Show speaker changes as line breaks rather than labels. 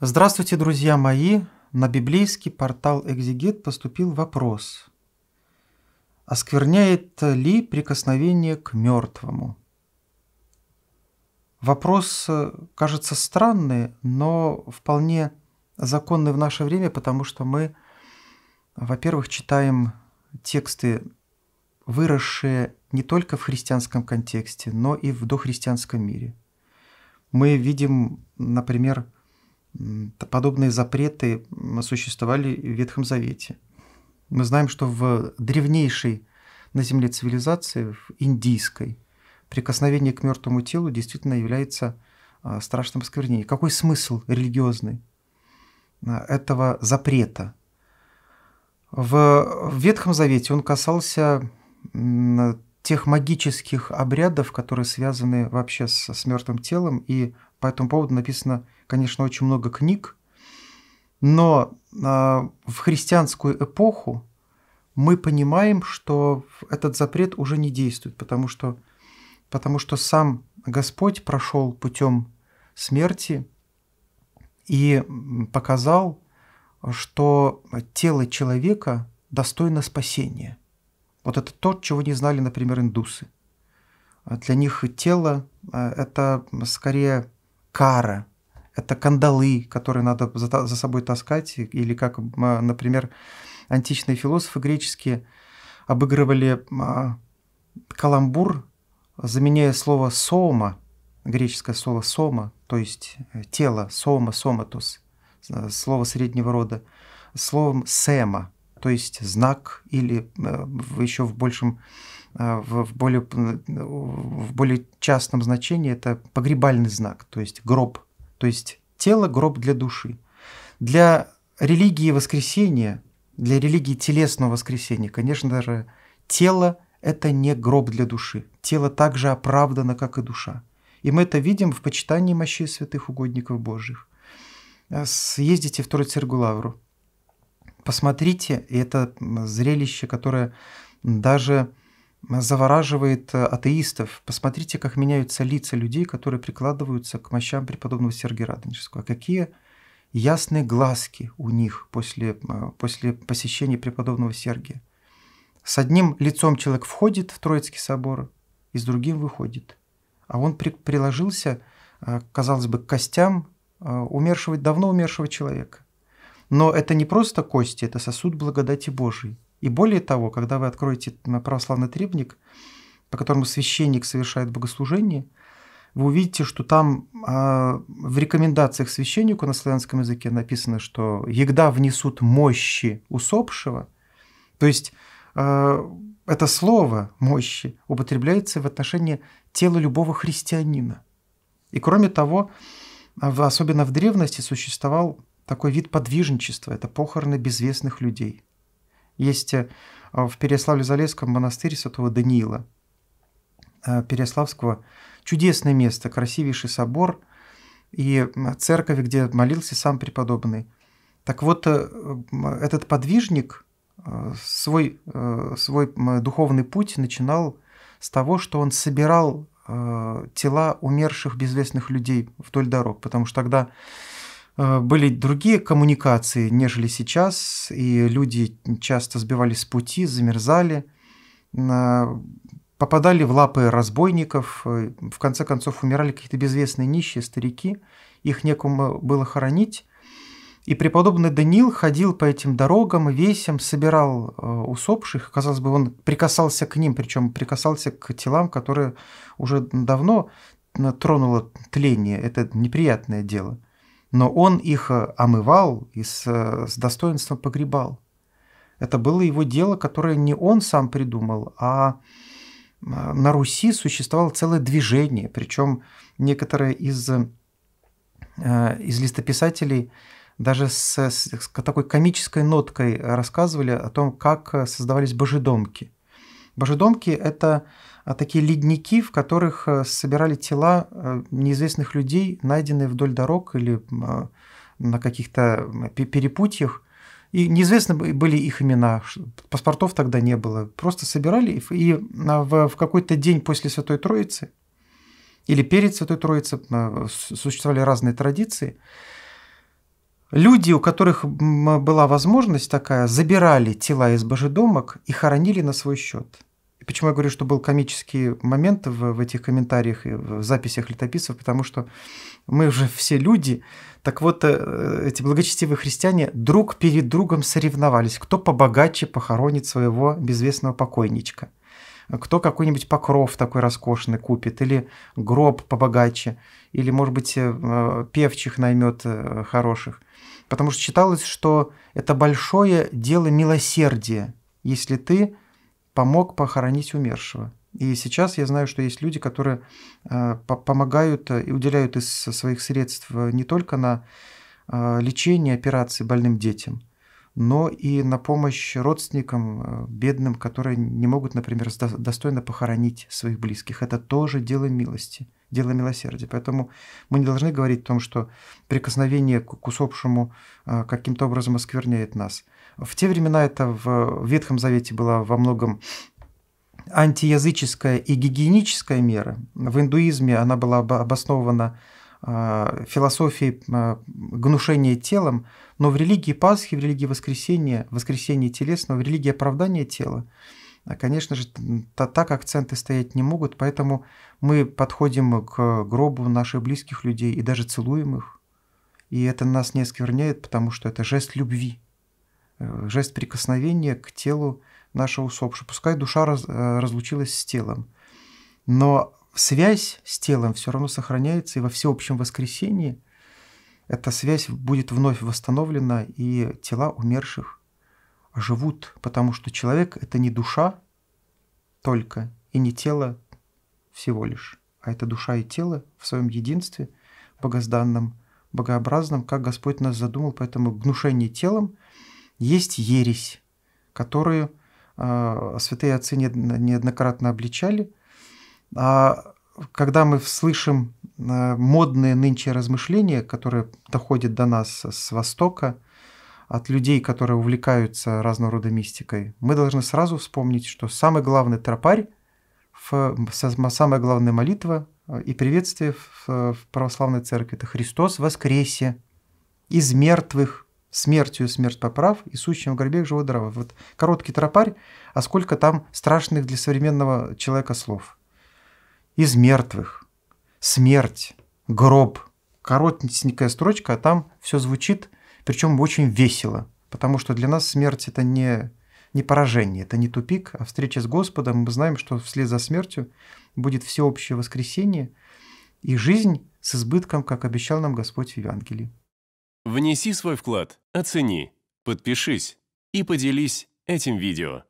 Здравствуйте, друзья мои! На библейский портал «Экзигет» поступил вопрос. Оскверняет ли прикосновение к мертвому? Вопрос э, кажется странный, но вполне законный в наше время, потому что мы, во-первых, читаем тексты, выросшие не только в христианском контексте, но и в дохристианском мире. Мы видим, например, Подобные запреты существовали в Ветхом Завете. Мы знаем, что в древнейшей на Земле цивилизации, в индийской, прикосновение к мертвому телу действительно является а, страшным осквернением. Какой смысл религиозный а, этого запрета? В Ветхом Завете он касался тех магических обрядов, которые связаны вообще с, с мертвым телом, и по этому поводу написано – конечно, очень много книг, но а, в христианскую эпоху мы понимаем, что этот запрет уже не действует, потому что, потому что сам Господь прошел путем смерти и показал, что тело человека достойно спасения. Вот это то, чего не знали, например, индусы. Для них тело а, – это скорее кара – это кандалы, которые надо за, за собой таскать, или как, а, например, античные философы греческие обыгрывали а, каламбур, заменяя слово «сома», греческое слово «сома», то есть э, тело, «сома», «соматус», э, слово среднего рода, словом «сема», то есть знак или э, еще в большем в более, в более частном значении это погребальный знак, то есть гроб – то есть тело – гроб для души. Для религии воскресения, для религии телесного воскресения, конечно же, тело – это не гроб для души. Тело также оправдано, как и душа. И мы это видим в почитании мощей святых угодников Божьих. Э, съездите в Троицергу посмотрите, и это зрелище, которое даже завораживает э, атеистов. Посмотрите, как меняются лица людей, которые прикладываются к мощам преподобного Сергия Радонежского. Какие ясные глазки у них после, э, после посещения преподобного Сергия. С одним лицом человек входит в Троицкий собор, и с другим выходит. А он при, приложился, э, казалось бы, к костям умершего, давно умершего человека. Но это не просто кости, это сосуд благодати Божией. И более того, когда вы откроете православный требник, по которому священник совершает богослужение, вы увидите, что там э, в рекомендациях священнику на славянском языке написано, что «егда внесут мощи усопшего», то есть э, это слово «мощи» употребляется в отношении тела любого христианина. И кроме того, а, особенно в древности существовал такой вид подвижничества – это похороны безвестных людей – есть э, в Переславле-Залесском монастырь святого Даниила э, Переславского чудесное место, красивейший собор и церковь, где молился сам преподобный. Так вот, э, этот подвижник свой, свой духовный путь начинал с того, что он собирал тела умерших безвестных людей вдоль дорог, потому что тогда Э, были другие коммуникации, нежели сейчас, и люди часто сбивались с пути, замерзали, э, попадали в лапы разбойников, э, в конце концов умирали какие-то безвестные нищие старики, их некому было хоронить. И преподобный Данил ходил по этим дорогам, весям, собирал усопших. Казалось бы, он прикасался к ним, причем прикасался к телам, которые уже давно тронуло тление. Это неприятное дело – но он их э, омывал и с, э, с достоинством погребал. Это было его дело, которое не он сам придумал, а э, на Руси существовало целое движение, причем некоторые из, из листописателей даже с, с такой комической ноткой рассказывали о том, как создавались божедомки – Божедомки – это а, такие ледники, в которых э, собирали тела э, неизвестных людей, найденные вдоль дорог или а, на каких-то перепутьях. И неизвестны были их имена, паспортов тогда не было. Просто собирали, и а, в какой-то день после Святой Троицы или перед Святой Троицей существовали разные традиции. Люди, у которых была возможность такая, забирали тела из божедомок и хоронили на свой счет. Почему я говорю, что был комический момент в, в этих комментариях и в записях летописцев, потому что мы уже все люди. Так вот, э, эти благочестивые христиане друг перед другом соревновались, кто побогаче похоронит своего безвестного покойничка кто какой-нибудь покров такой роскошный купит, или гроб побогаче, или, может быть, э, певчих наймет э, хороших. Потому что считалось, что это большое дело милосердия, если ты помог похоронить умершего. И сейчас я знаю, что есть люди, которые э, помогают э, и уделяют из своих средств э, не только на лечение, операции больным детям, но и на помощь родственникам, бедным, которые не могут, например, достойно похоронить своих близких. Это тоже дело милости дело милосердия. Поэтому мы не должны говорить о том, что прикосновение к усопшему а, каким-то образом оскверняет нас. В те времена это в Ветхом Завете было во многом антиязыческая и гигиеническая мера. В индуизме она была обоснована а, философией а, гнушения телом, но в религии Пасхи, в религии Воскресения, воскресения телесного, в религии оправдания тела – а, конечно же, так акценты стоять не могут, поэтому мы подходим к гробу наших близких людей и даже целуем их. И это нас не оскверняет, потому что это жест любви, э, жест прикосновения к телу нашего усопшего. Пускай душа раз, э, разлучилась с телом, но связь с телом все равно сохраняется, и во всеобщем воскресении эта связь будет вновь восстановлена, и тела умерших живут, потому что человек — это не душа только и не тело всего лишь, а это душа и тело в своем единстве, богозданном, богообразном, как Господь нас задумал, поэтому гнушение телом есть ересь, которую э, святые отцы не неоднократно обличали. А когда мы слышим а, модные нынче размышления, которые доходят до нас с Востока, от людей, которые увлекаются разного рода мистикой, мы должны сразу вспомнить, что самый главный тропарь, самая главная молитва э, и приветствие э, в православной церкви – это «Христос воскресе из мертвых, смертью смерть поправ, и сущим в гробе живо дрова». Вот короткий тропарь, а сколько там страшных для современного человека слов. «Из мертвых», «смерть», «гроб», коротенькая строчка, а там все звучит – причем очень весело, потому что для нас смерть это не, не поражение, это не тупик, а встреча с Господом. Мы знаем, что вслед за смертью будет всеобщее воскресение и жизнь с избытком, как обещал нам Господь в Евангелии. Внеси свой вклад, оцени, подпишись и поделись этим видео.